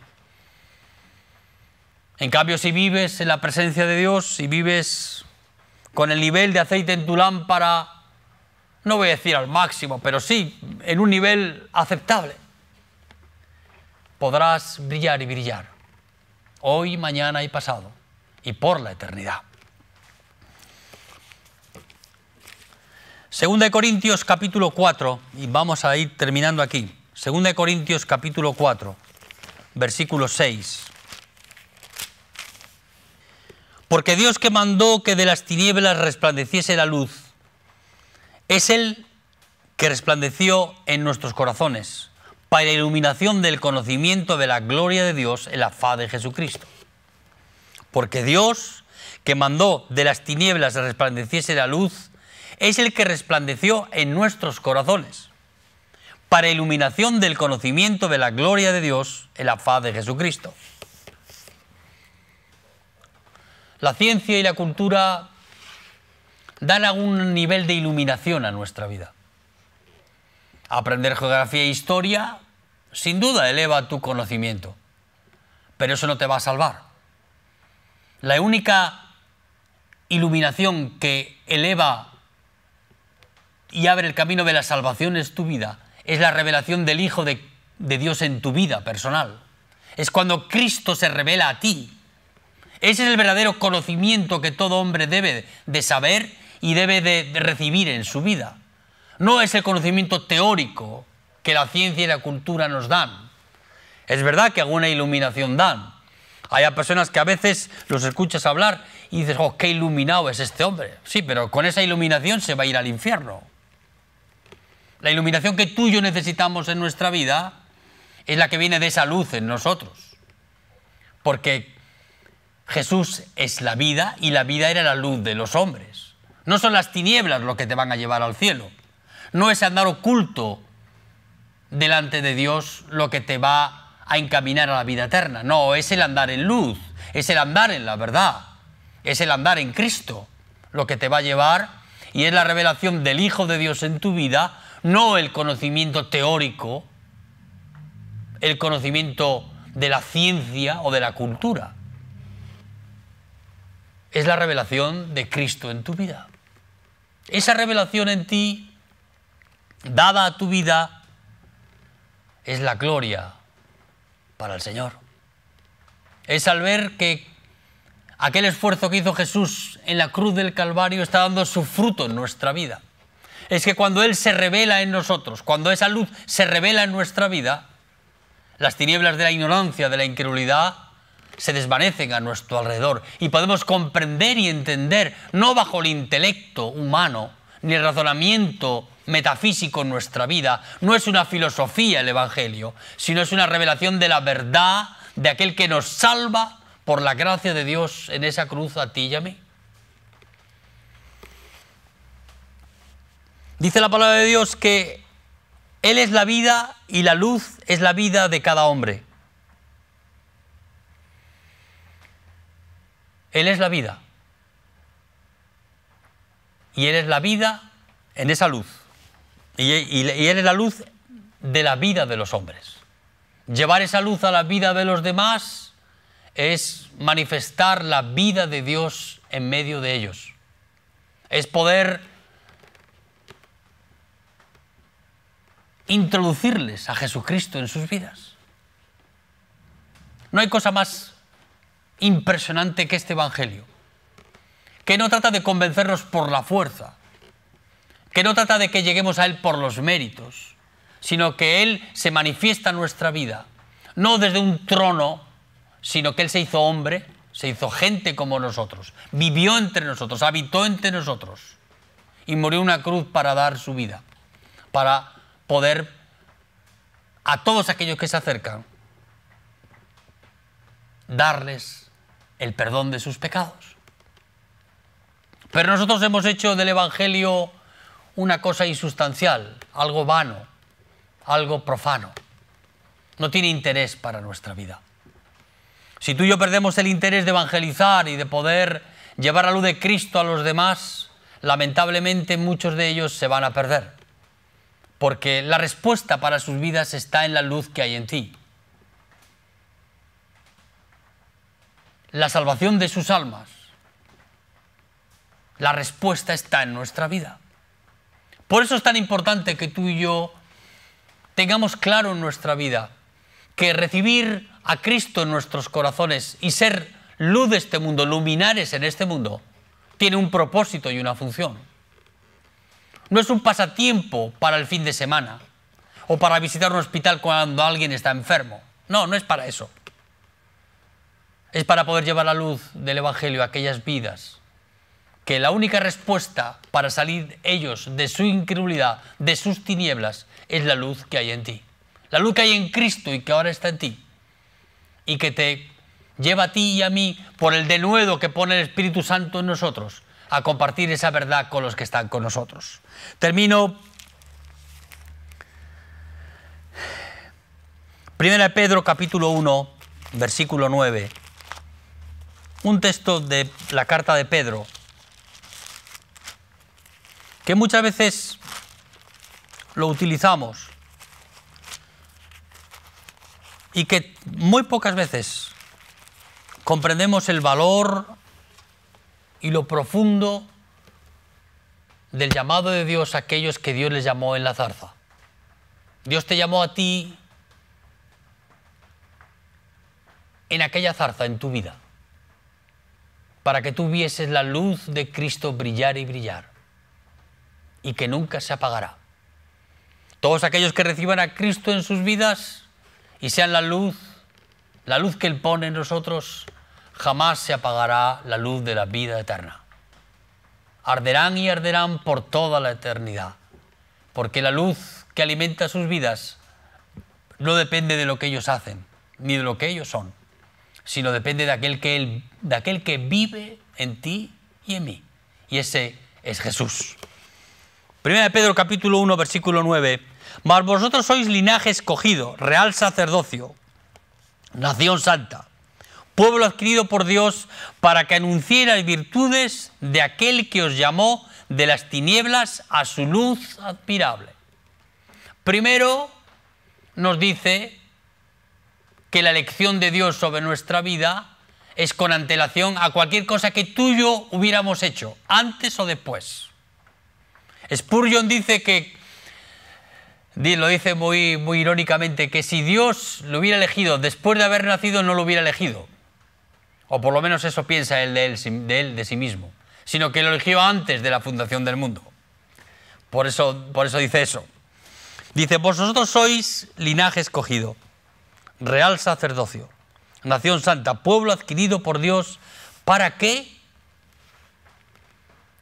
En cambio, si vives en la presencia de Dios, si vives con el nivel de aceite en tu lámpara, no voy a decir al máximo, pero sí en un nivel aceptable, podrás brillar y brillar, hoy, mañana y pasado, y por la eternidad. Segunda de Corintios capítulo 4, y vamos a ir terminando aquí. 2 Corintios capítulo 4, versículo 6. Porque Dios que mandó que de las tinieblas resplandeciese la luz, es el que resplandeció en nuestros corazones para la iluminación del conocimiento de la gloria de Dios en la faz de Jesucristo. Porque Dios que mandó de las tinieblas resplandeciese la luz, es el que resplandeció en nuestros corazones para iluminación del conocimiento de la gloria de Dios en la faz de Jesucristo. La ciencia y la cultura dan algún nivel de iluminación a nuestra vida. Aprender geografía e historia, sin duda, eleva tu conocimiento, pero eso no te va a salvar. La única iluminación que eleva y abre el camino de la salvación es tu vida, es la revelación del Hijo de, Dios en tu vida personal. Es cuando Cristo se revela a ti. Ese es el verdadero conocimiento que todo hombre debe de saber y debe de recibir en su vida. No es el conocimiento teórico que la ciencia y la cultura nos dan. Es verdad que alguna iluminación dan. Hay personas que a veces los escuchas hablar y dices, oh, qué iluminado es este hombre. Sí, pero con esa iluminación se va a ir al infierno. La iluminación que tú y yo necesitamos en nuestra vida es la que viene de esa luz en nosotros. Porque Jesús es la vida y la vida era la luz de los hombres. No son las tinieblas lo que te van a llevar al cielo. No es andar oculto delante de Dios lo que te va a encaminar a la vida eterna. No, es el andar en luz, es el andar en la verdad, es el andar en Cristo lo que te va a llevar y es la revelación del Hijo de Dios en tu vida no el conocimiento teórico, el conocimiento de la ciencia o de la cultura. Es la revelación de Cristo en tu vida. Esa revelación en ti, dada a tu vida, es la gloria para el Señor. Es al ver que aquel esfuerzo que hizo Jesús en la cruz del Calvario está dando su fruto en nuestra vida es que cuando Él se revela en nosotros, cuando esa luz se revela en nuestra vida, las tinieblas de la ignorancia, de la incredulidad, se desvanecen a nuestro alrededor y podemos comprender y entender, no bajo el intelecto humano, ni el razonamiento metafísico en nuestra vida, no es una filosofía el Evangelio, sino es una revelación de la verdad de aquel que nos salva por la gracia de Dios en esa cruz a ti y a mí. Dice la palabra de Dios que Él es la vida y la luz es la vida de cada hombre. Él es la vida. Y Él es la vida en esa luz. Y, Él es la luz de la vida de los hombres. Llevar esa luz a la vida de los demás es manifestar la vida de Dios en medio de ellos. Es poder introducirles a Jesucristo en sus vidas. No hay cosa más impresionante que este Evangelio, que no trata de convencernos por la fuerza, que no trata de que lleguemos a Él por los méritos, sino que Él se manifiesta en nuestra vida, no desde un trono, sino que Él se hizo hombre, se hizo gente como nosotros, vivió entre nosotros, habitó entre nosotros y murió en una cruz para dar su vida, para poder a todos aquellos que se acercan darles el perdón de sus pecados. Pero nosotros hemos hecho del Evangelio una cosa insustancial, algo vano, algo profano. No tiene interés para nuestra vida. Si tú y yo perdemos el interés de evangelizar y de poder llevar a luz de Cristo a los demás, lamentablemente muchos de ellos se van a perder porque la respuesta para sus vidas está en la luz que hay en ti. La salvación de sus almas. La respuesta está en nuestra vida. Por eso es tan importante que tú y yo tengamos claro en nuestra vida que recibir a Cristo en nuestros corazones y ser luz de este mundo, luminares en este mundo, tiene un propósito y una función. No es un pasatiempo para el fin de semana o para visitar un hospital cuando alguien está enfermo. No, no es para eso. Es para poder llevar la luz del Evangelio a aquellas vidas que la única respuesta para salir ellos de su incredulidad, de sus tinieblas, es la luz que hay en ti. La luz que hay en Cristo y que ahora está en ti. Y que te lleva a ti y a mí por el denuedo que pone el Espíritu Santo en nosotros a compartir esa verdad con los que están con nosotros. Termino. Primera de Pedro capítulo 1, versículo 9. Un texto de la carta de Pedro que muchas veces lo utilizamos y que muy pocas veces comprendemos el valor y lo profundo del llamado de Dios a aquellos que Dios les llamó en la zarza. Dios te llamó a ti en aquella zarza, en tu vida, para que tú vieses la luz de Cristo brillar y brillar, y que nunca se apagará. Todos aquellos que reciban a Cristo en sus vidas y sean la luz, la luz que Él pone en nosotros, jamás se apagará la luz de la vida eterna. Arderán y arderán por toda la eternidad, porque la luz que alimenta sus vidas no depende de lo que ellos hacen, ni de lo que ellos son, sino depende de aquel que, él, de que vive en ti y en mí. Y ese es Jesús. Primera de Pedro capítulo 1, versículo 9. Mas vosotros sois linaje escogido, real sacerdocio, nación santa, pueblo adquirido por Dios, para que las virtudes de aquel que os llamó de las tinieblas a su luz admirable. Primero nos dice que la elección de Dios sobre nuestra vida es con antelación a cualquier cosa que tuyo hubiéramos hecho, antes o después. Spurgeon dice que, lo dice muy, muy irónicamente, que si Dios lo hubiera elegido después de haber nacido, no lo hubiera elegido o por lo menos eso piensa él de, él de, sí mismo, sino que lo eligió antes de la fundación del mundo. Por eso, por eso dice eso. Dice, vosotros sois linaje escogido, real sacerdocio, nación santa, pueblo adquirido por Dios, ¿para qué?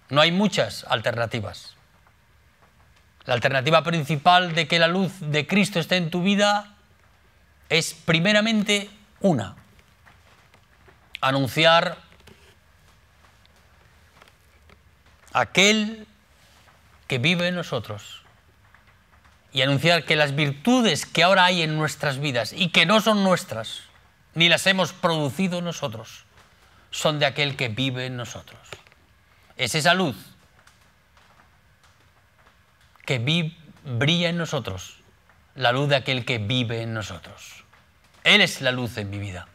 No hay muchas alternativas. La alternativa principal de que la luz de Cristo esté en tu vida es primeramente una, anunciar aquel que vive en nosotros y anunciar que las virtudes que ahora hay en nuestras vidas y que no son nuestras, ni las hemos producido nosotros, son de aquel que vive en nosotros. Es esa luz que brilla en nosotros, la luz de aquel que vive en nosotros. Él es la luz en mi vida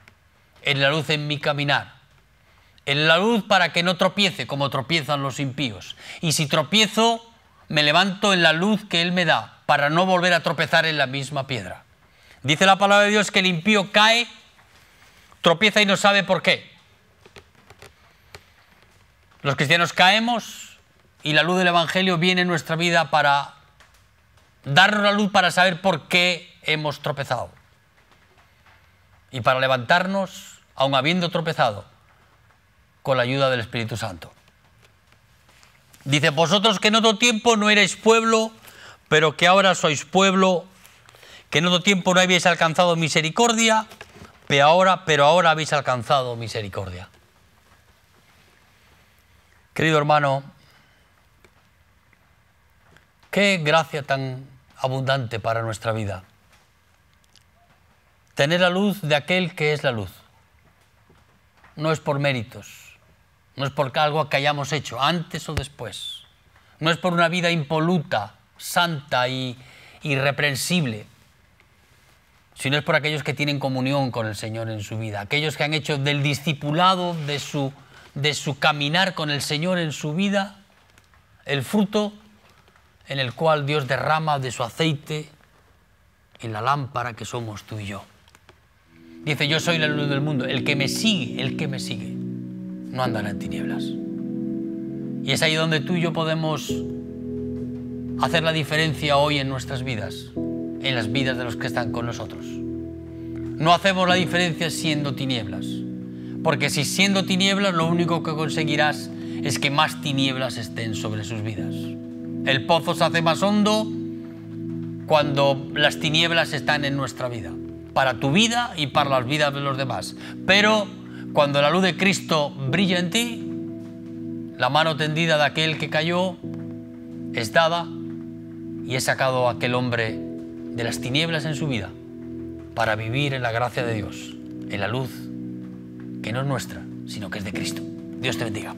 en la luz en mi caminar, en la luz para que no tropiece como tropiezan los impíos. Y si tropiezo, me levanto en la luz que Él me da para no volver a tropezar en la misma piedra. Dice la palabra de Dios que el impío cae, tropieza y no sabe por qué. Los cristianos caemos y la luz del Evangelio viene en nuestra vida para darnos la luz para saber por qué hemos tropezado. Y para levantarnos aun habiendo tropezado, con la ayuda del Espíritu Santo. Dice, vosotros que en otro tiempo no erais pueblo, pero que ahora sois pueblo, que en otro tiempo no habíais alcanzado misericordia, pero ahora, pero ahora habéis alcanzado misericordia. Querido hermano, qué gracia tan abundante para nuestra vida. Tener la luz de aquel que es la luz no es por méritos, no es por algo que hayamos hecho antes o después, no es por una vida impoluta, santa y irreprensible, sino es por aquellos que tienen comunión con el Señor en su vida, aquellos que han hecho del discipulado, de su, de su caminar con el Señor en su vida, el fruto en el cual Dios derrama de su aceite en la lámpara que somos tú y yo. Dice, yo soy la luz del mundo. El que me sigue, el que me sigue, no andará en tinieblas. Y es ahí donde tú y yo podemos hacer la diferencia hoy en nuestras vidas, en las vidas de los que están con nosotros. No hacemos la diferencia siendo tinieblas, porque si siendo tinieblas lo único que conseguirás es que más tinieblas estén sobre sus vidas. El pozo se hace más hondo cuando las tinieblas están en nuestra vida para tu vida y para las vidas de los demás. Pero cuando la luz de Cristo brilla en ti, la mano tendida de aquel que cayó es dada y he sacado a aquel hombre de las tinieblas en su vida para vivir en la gracia de Dios, en la luz que no es nuestra, sino que es de Cristo. Dios te bendiga.